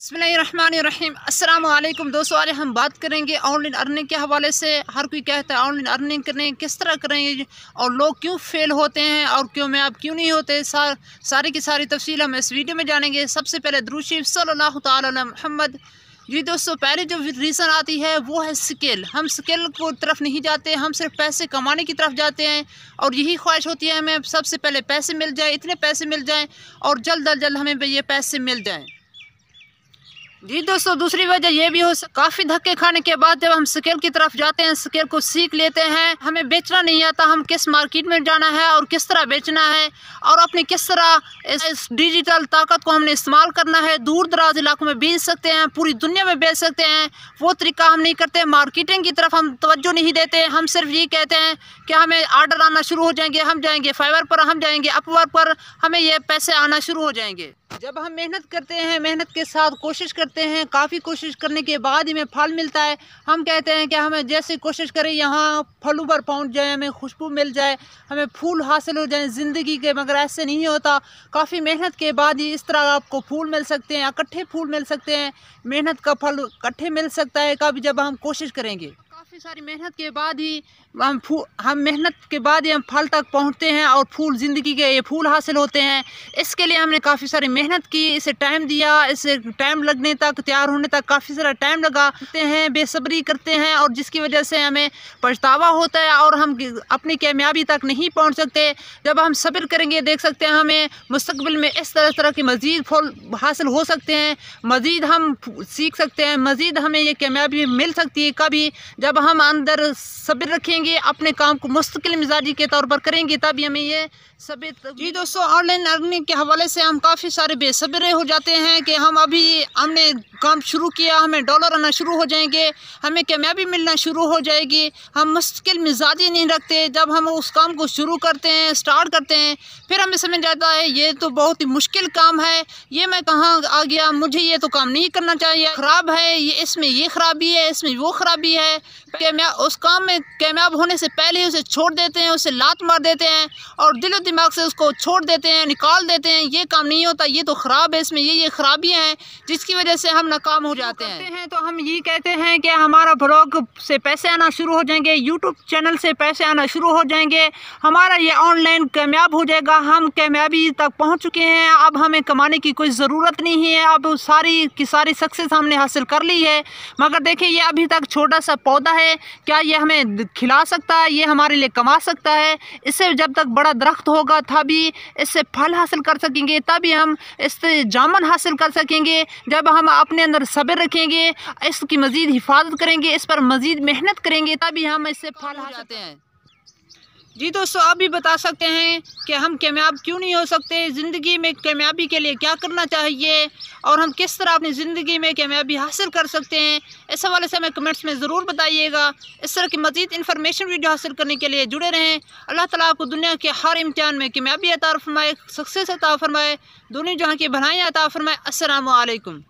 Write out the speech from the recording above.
बसमीम अल्लाम दोस्तों आज हम बात करेंगे ऑनलाइन अर्निंग के हवाले से हर कोई कहता है ऑनलाइन अर्निंग करें किस तरह करें और लोग क्यों फेल होते हैं और क्यों मैं आप क्यों नहीं होते सार, सारी की सारी तफसील हम इस वीडियो में जानेंगे सबसे पहले द्रूशीफ सल्ला महमद जी दोस्तों पहले जो रीज़न आती है वो है स्किल हम स्किल को तरफ नहीं जाते हम सिर्फ पैसे कमाने की तरफ जाते हैं और यही ख्वाहिश होती है हमें सबसे पहले पैसे मिल जाए इतने पैसे मिल जाएँ और जल्द अज जल्द हमें ये पैसे मिल जाएँ जी दोस्तों दूसरी वजह यह भी हो काफ़ी धक्के खाने के बाद जब हम स्केल की तरफ जाते हैं स्केल को सीख लेते हैं हमें बेचना नहीं आता हम किस मार्केट में जाना है और किस तरह बेचना है और अपनी किस तरह इस, इस डिजिटल ताकत को हमने इस्तेमाल करना है दूर दराज इलाकों में बेच सकते हैं पूरी दुनिया में बेच सकते हैं वो तरीका हम नहीं करते मार्केटिंग की तरफ हम तोज्जो नहीं देते हम सिर्फ ये कहते हैं कि हमें आर्डर आना शुरू हो जाएंगे हम जाएंगे फाइवर पर हम जाएंगे अपवर पर हमें ये पैसे आना शुरू हो जाएंगे जब हम मेहनत करते हैं मेहनत के साथ कोशिश करते हैं काफ़ी कोशिश करने के बाद ही हमें फल मिलता है हम कहते हैं कि हमें जैसे कोशिश करें यहाँ फलों पर पहुँच जाए हमें खुशबू मिल जाए हमें फूल हासिल हो जाए ज़िंदगी के मगर ऐसे नहीं होता काफ़ी मेहनत के बाद ही इस तरह आपको फूल मिल सकते हैं इकट्ठे फूल मिल सकते हैं मेहनत का फल इकट्ठे मिल सकता है कभी जब हम कोशिश करेंगे काफ़ी सारी मेहनत के बाद ही हम फूल हम मेहनत के बाद ये हम फल तक पहुंचते हैं और फूल ज़िंदगी के ये फूल हासिल होते हैं इसके लिए हमने काफ़ी सारी मेहनत की इसे टाइम दिया इसे टाइम लगने तक तैयार होने तक काफ़ी सारा टाइम लगाते हैं बेसब्री करते हैं और जिसकी वजह से हमें पछतावा होता है और हम अपनी कामयाबी तक नहीं पहुँच सकते जब हम सब्र करेंगे देख सकते हैं हमें मुस्तबिल में इस तरह तरह के मज़ीद फल हासिल हो सकते हैं मज़ीद हम सीख सकते हैं मज़ीद हमें ये कामयाबी मिल सकती है कभी जब हम अंदर सब्र रखेंगे करेंगे अपने काम को मुस्तकिल मिजाजी के तौर पर करेंगे तभी हमें ये सभी जी दोस्तों ऑनलाइन अर्निंग के हवाले से हम काफ़ी सारे बेसब्रे हो जाते हैं कि हम अभी हमने काम शुरू किया हमें डॉलर आना शुरू हो जाएंगे हमें कामयाबी मिलना शुरू हो जाएगी हम मुश्किल मिजाजी नहीं रखते जब हम उस काम को शुरू करते हैं स्टार्ट करते हैं फिर हमें समझ आता है ये तो बहुत ही मुश्किल काम है ये मैं कहाँ आ गया मुझे ये तो काम नहीं करना चाहिए ख़राब है ये इसमें ये ख़राबी है इसमें वो ख़राबी है मैं उस काम में कामयाब कामयाब होने से पहले उसे छोड़ देते हैं उसे लात मार देते हैं और दिलो दिमाग से उसको छोड़ देते हैं निकाल देते हैं ये काम नहीं होता ये तो ख़राब है इसमें ये ये ख़राबियाँ हैं जिसकी वजह से हम नाकाम हो जाते हैं हैं तो हम ये कहते हैं कि हमारा ब्लॉग से पैसे आना शुरू हो जाएंगे यूट्यूब चैनल से पैसे आना शुरू हो जाएंगे हमारा ये ऑनलाइन कामयाब हो जाएगा हम कामयाबी तक पहुँच चुके हैं अब हमें कमाने की कोई ज़रूरत नहीं है अब सारी की सारी सक्सेस हमने हासिल कर ली है मगर देखिए ये अभी तक छोटा सा पौधा है क्या ये हमें खिला खा सकता है ये हमारे लिए कमा सकता है इससे जब तक बड़ा दरख्त होगा तभी इससे फल हासिल कर सकेंगे तभी हम इससे जामन हासिल कर सकेंगे जब हम अपने अंदर सब्र रखेंगे इसकी मज़ीद हिफाजत करेंगे इस पर मज़ीद मेहनत करेंगे तभी हम इससे फल हासिल हैं जी दोस्तों आप भी बता सकते हैं कि हम कामयाब क्यों नहीं हो सकते ज़िंदगी में कामयाबी के लिए क्या करना चाहिए और हम किस तरह अपनी ज़िंदगी में कामयाबी हासिल कर सकते हैं इस हवाले से हमें कमेंट्स में ज़रूर बताइएगा इस तरह की मज़ीद इन्फॉर्मेशन वीडियो हासिल करने के लिए जुड़े रहें अल्लाह ताला आपको दुनिया के हर इम्तहान में कामयाबी अता फरमाए सक्सेस अता फरमाए दोनों जहाँ की भलाई अता फरमाए असलकम